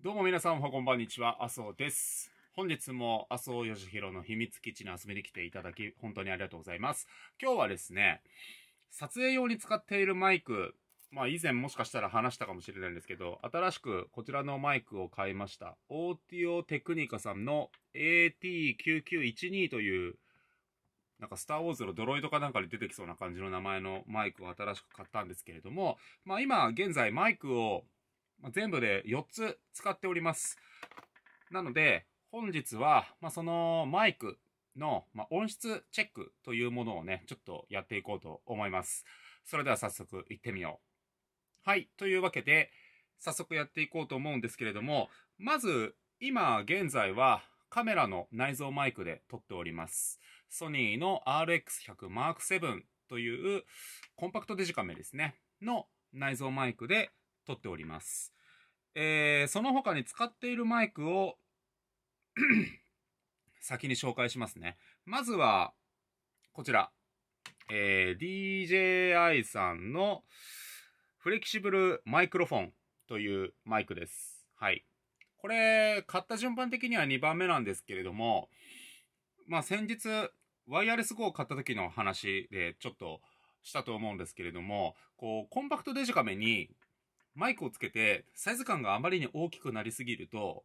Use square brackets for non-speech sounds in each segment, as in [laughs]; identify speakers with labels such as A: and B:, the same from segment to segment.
A: どうも皆さんもこんばんにちは、麻生です。本日も麻生義弘の秘密基地に遊びに来ていただき、本当にありがとうございます。今日はですね、撮影用に使っているマイク、まあ以前もしかしたら話したかもしれないんですけど、新しくこちらのマイクを買いました。オーティオテクニカさんの AT9912 という、なんかスターウォーズのドロイドかなんかに出てきそうな感じの名前のマイクを新しく買ったんですけれども、まあ今現在マイクをまあ、全部で4つ使っております。なので、本日は、まあ、そのマイクの、まあ、音質チェックというものをね、ちょっとやっていこうと思います。それでは早速行ってみよう。はい、というわけで、早速やっていこうと思うんですけれども、まず、今現在はカメラの内蔵マイクで撮っております。ソニーの RX100M7 というコンパクトデジカメですね、の内蔵マイクで撮っております。えー、その他に使っているマイクを [clears throat] 先に紹介しますね。まずは、こちら。えー、DJI さんのフレキシブルマイクロフォンというマイクです。はい。これ、買った順番的には2番目なんですけれども、まあ先日、ワイヤレス GO を買った時の話でちょっとしたと思うんですけれども、こう、コンパクトデジカメにマイクをつけて、サイズ感があまりに大きくなりすぎると、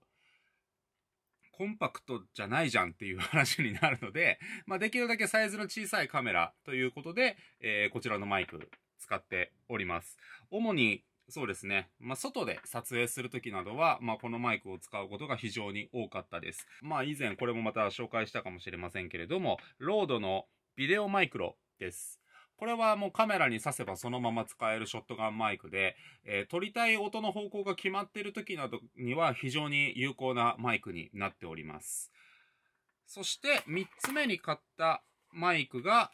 A: コンパクトじゃないじゃんっていう話になるので、[laughs] まあ、できるだけサイズの小さいカメラということで、えー、こちらのマイク使っております。主に、そうですね。まあ、外で撮影するときなどは、まあ、このマイクを使うことが非常に多かったです。まあ、以前これもまた紹介したかもしれませんけれども、ロードのビデオマイクロです。これはもうカメラに挿せばそのまま使えるショットガンマイクで、えー、撮りたい音の方向が決まっている時などには非常に有効なマイクになっております。そして3つ目に買ったマイクが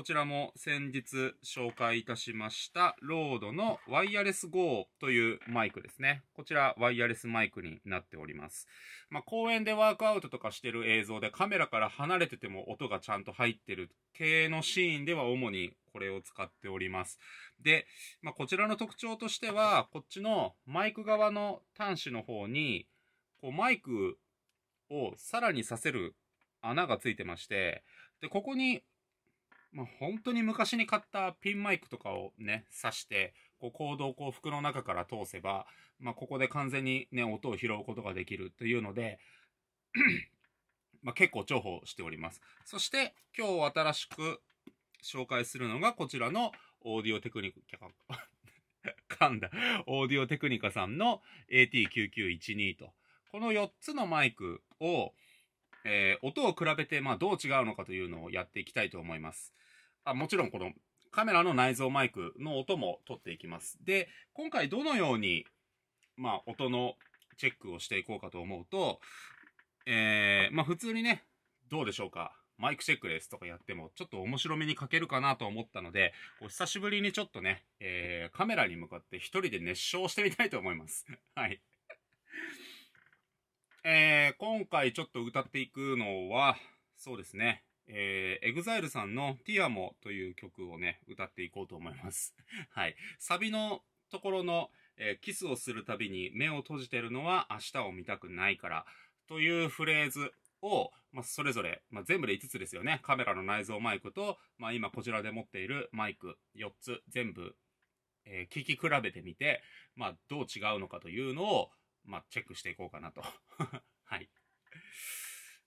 A: こちらも先日紹介いたしました、ロードのワイヤレス GO というマイクですね。こちらワイヤレスマイクになっております。まあ、公園でワークアウトとかしてる映像でカメラから離れてても音がちゃんと入ってる系のシーンでは主にこれを使っております。で、まあ、こちらの特徴としては、こっちのマイク側の端子の方に、こうマイクをさらにさせる穴がついてまして、で、ここにまあ、本当に昔に買ったピンマイクとかをね、挿して、こう、コードをこう、服の中から通せば、まあ、ここで完全にね、音を拾うことができるというので、[clears throat] まあ、結構重宝しております。そして、今日新しく紹介するのが、こちらのオーディオテクニック、[laughs] 噛んだ、オーディオテクニカさんの AT9912 と、この4つのマイクを、えー、音を比べて、まあ、どう違うのかというのをやっていきたいと思います。あもちろん、このカメラの内蔵マイクの音も撮っていきます。で、今回どのように、まあ、音のチェックをしていこうかと思うと、えー、まあ、普通にね、どうでしょうか。マイクチェックですとかやっても、ちょっと面白めに書けるかなと思ったので、こう久しぶりにちょっとね、えー、カメラに向かって一人で熱唱してみたいと思います。[laughs] はい。えー、今回ちょっと歌っていくのは、そうですね、えー、EXILE さんの Tiamo という曲をね、歌っていこうと思います。[laughs] はい。サビのところの、えー、キスをするたびに目を閉じてるのは明日を見たくないからというフレーズを、まあ、それぞれ、まあ、全部で5つですよね。カメラの内蔵マイクと、まあ、今こちらで持っているマイク4つ全部、えー、聞き比べてみて、まあ、どう違うのかというのを、まあ、チェックしていこうかなと。[laughs] はい。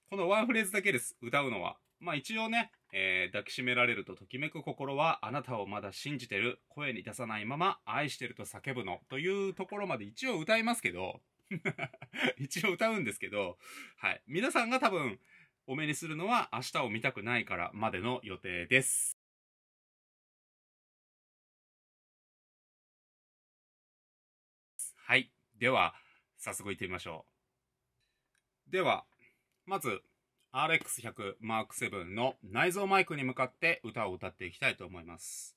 A: このワンフレーズだけです。歌うのは。まあ一応ね、えー、抱きしめられるとときめく心はあなたをまだ信じてる。声に出さないまま愛してると叫ぶの。というところまで一応歌いますけど、[laughs] 一応歌うんですけど、はい。
B: 皆さんが多分、お目にするのは明日を見たくないからまでの予定です。はい。では、早速行ってみましょう。では、
A: まず RX100 Mark7 の内蔵マイクに向かって歌を歌っていきたいと思います。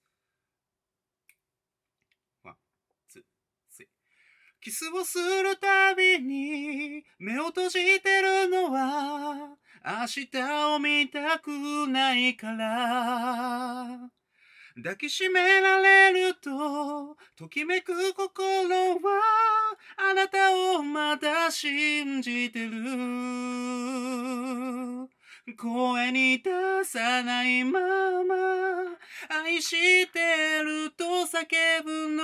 B: キスをするたびに目を閉じてるのは明日を見たくないから抱きしめられるとときめく心はあなたを信じてる声に出さないまま愛してると叫ぶの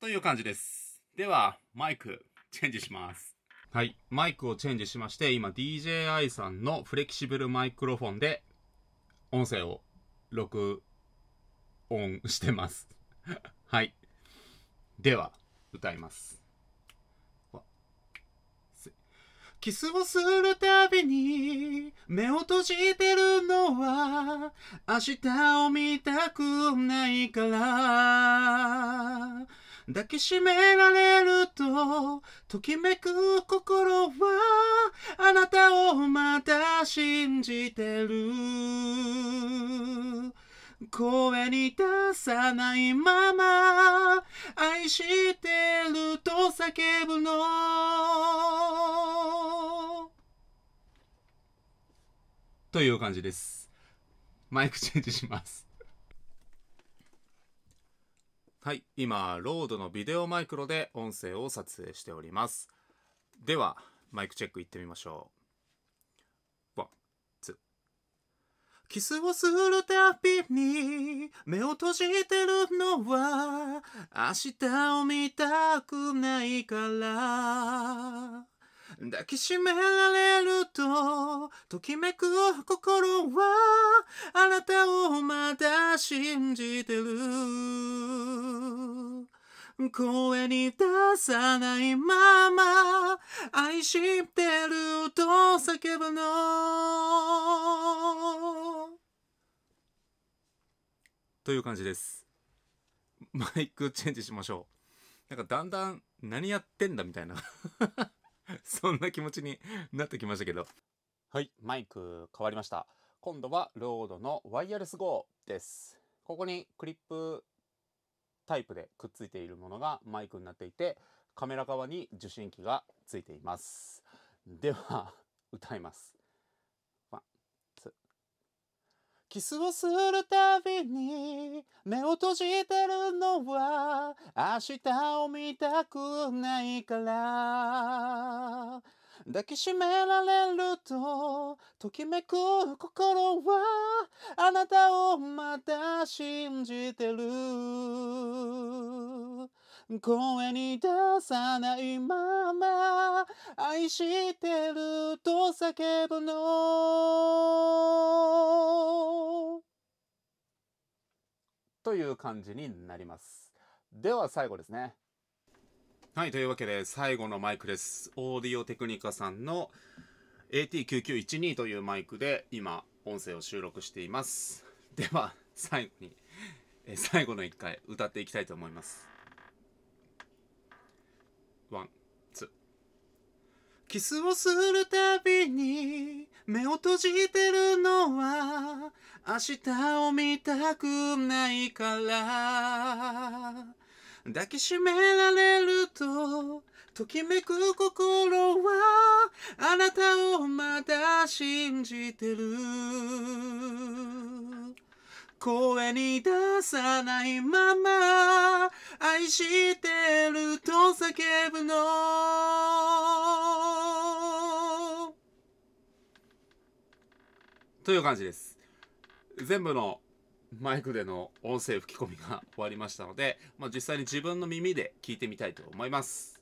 A: という感じですではマイクチェンジしますはい。マイクをチェンジしまして、今 DJI さんのフレキシブルマイクロフォンで音声を録音してます。はい。では、歌います。
B: キスをするたびに目を閉じてるのは明日を見たくないから抱きしめられるとときめく心はあなたをまた信じてる声に出さないまま愛してると叫ぶの
A: という感じですマイクチェンジしますはい今ロードのビデオマイクロで音声を撮影しておりますではマイクチェック行ってみましょう
B: キスをするたびに目を閉じてるのは明日を見たくないから抱きしめられるとときめく心はあなたをまだ信じてる声に出さないまま愛してると叫ぶの
A: という感じですマイクチェンジしましょうなんかだんだん何やってんだみたいな [laughs] そんな気持ちになってきましたけどはいマイク変わりました今度はロードのワイヤレス GO ですここにクリップタイプでくっついているものがマイクになっていて、カメラ側に受信機がついています。では、[laughs] 歌います。
B: キスをするたびに目を閉じてるのは明日を見たくないから抱きしめられると、ときめく心は、あなたをまた信じてる。声に出さないまま、愛してると叫ぶの。
A: という感じになります。では最後ですね。はい、というわけで最後のマイクです。オーディオテクニカさんの AT9912 というマイクで今音声を収録しています。では最後に、え最後の1回歌っていきたいと思います。ワン、ツー。
B: キスをするたびに目を閉じてるのは明日を見たくないから抱きしめられると、ときめく心は、あなたをまだ信じてる。声に出さないまま、愛してると叫ぶの。
A: という感じです。全部のマイクでの音声吹き込みが終わりましたので、まあ、実際に自分の耳で聞いてみたいと思います。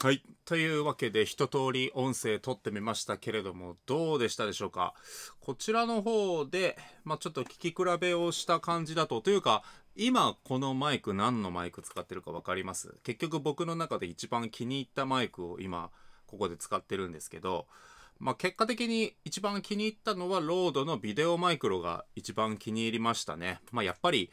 A: はい。というわけで一通り音声撮ってみましたけれども、どうでしたでしょうかこちらの方で、まあ、ちょっと聞き比べをした感じだと、というか、今このマイク何のマイク使ってるか分かります結局僕の中で一番気に入ったマイクを今ここで使ってるんですけど、まあ、結果的に一番気に入ったのはロードのビデオマイクロが一番気に入りましたね。まあ、やっぱり、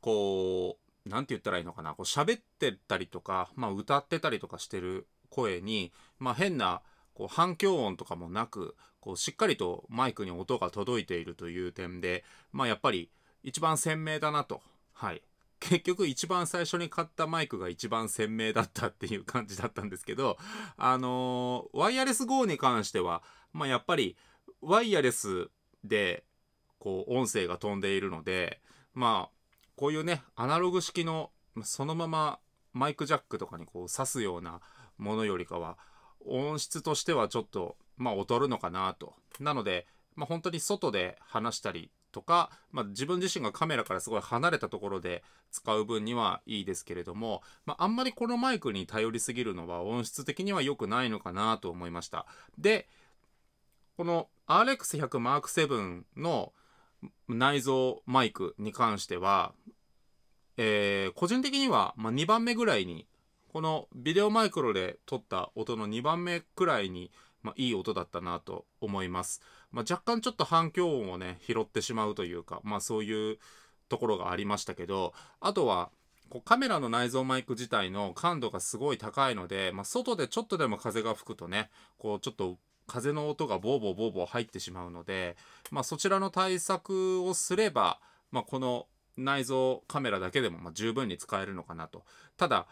A: こう、なんて言ったらいいのかな、こう喋ってたりとか、まあ、歌ってたりとかしてる声に、まあ、変なこう反響音とかもなく、こうしっかりとマイクに音が届いているという点で、まあ、やっぱり一番鮮明だなと、はい、結局一番最初に買ったマイクが一番鮮明だったっていう感じだったんですけど、あのー、ワイヤレス GO に関しては、まあ、やっぱりワイヤレスで、こう、音声が飛んでいるので、まあ、こういうね、アナログ式の、そのままマイクジャックとかにこう刺すようなものよりかは、音質としてはちょっと、まあ、劣るのかなと。なので、まあ、本当に外で話したりとか、まあ、自分自身がカメラからすごい離れたところで使う分にはいいですけれども、まあ、あんまりこのマイクに頼りすぎるのは音質的には良くないのかなと思いました。で、この RX100M7 の内蔵マイクに関しては、えー、個人的には、ま2番目ぐらいに、このビデオマイクロで撮った音の2番目くらいに、まあ、いい音だったなと思います。まあ、若干ちょっと反響音をね、拾ってしまうというか、まあそういうところがありましたけど、あとは、こうカメラの内蔵マイク自体の感度がすごい高いので、まあ、外でちょっとでも風が吹くとね、こうちょっと風の音がボーボーボーボー入ってしまうので、まあ、そちらの対策をすれば、まあ、この内蔵カメラだけでもま十分に使えるのかなと。ただ、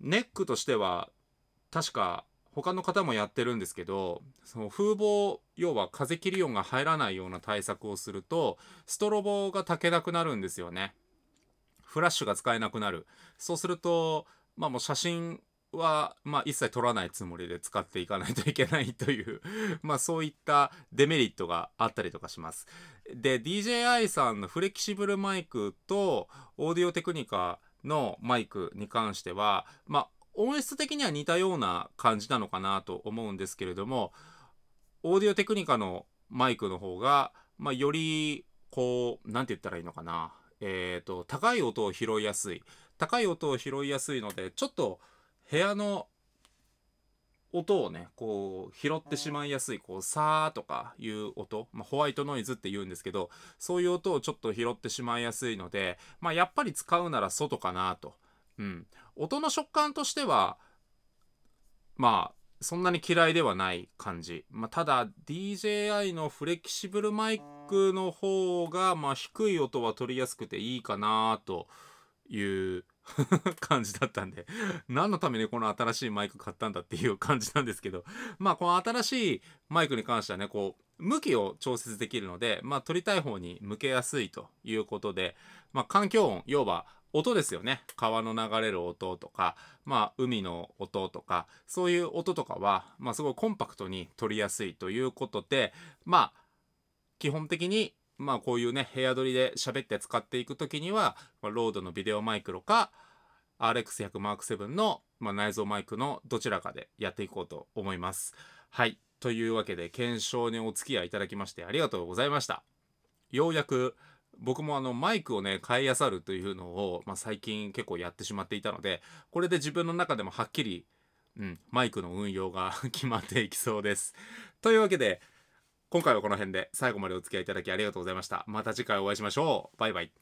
A: ネックとしては、確か他の方もやってるんですけどその風防要は風切り音が入らないような対策をするとストロボが炊けなくなるんですよねフラッシュが使えなくなるそうするとまあもう写真は、まあ、一切撮らないつもりで使っていかないといけないという [laughs] まあそういったデメリットがあったりとかします。で DJI さんのフレキシブルマイクとオーディオテクニカのマイクに関しては、まあ、音質的には似たような感じなのかなと思うんですけれどもオーディオテクニカのマイクの方が、まあ、よりこう何て言ったらいいのかなえっ、ー、と高い音を拾いやすい高い音を拾いやすいのでちょっと部屋の音をねこう拾ってしまいやすいこうサーとかいう音、まあ、ホワイトノイズって言うんですけどそういう音をちょっと拾ってしまいやすいので、まあ、やっぱり使うなら外かなとうん、音の食感としてはまあそんなに嫌いではない感じ、まあ、ただ DJI のフレキシブルマイクの方が、まあ、低い音は取りやすくていいかなという [laughs] 感じだったんで何のためにこの新しいマイク買ったんだっていう感じなんですけどまあこの新しいマイクに関してはねこう向きを調節できるので、まあ、撮りたい方に向けやすいということで、まあ、環境音要は音ですよね。川の流れる音とか、まあ、海の音とか、そういう音とかは、まあ、すごいコンパクトに取りやすいということで、まあ、基本的に、まあ、こういうね、部屋撮りで喋って使っていく時には、まあ、ロードのビデオマイクロか、RX100M7 の、まあ、内蔵マイクのどちらかでやっていこうと思います。はい。というわけで、検証にお付き合いいただきましてありがとうございました。ようやく僕もあのマイクをね買いあさるというのを、まあ、最近結構やってしまっていたのでこれで自分の中でもはっきり、うん、マイクの運用が [laughs] 決まっていきそうです。というわけで今回はこの辺で最後までお付き合いいただきありがとうございました。また次回お会い
B: しましょう。バイバイ。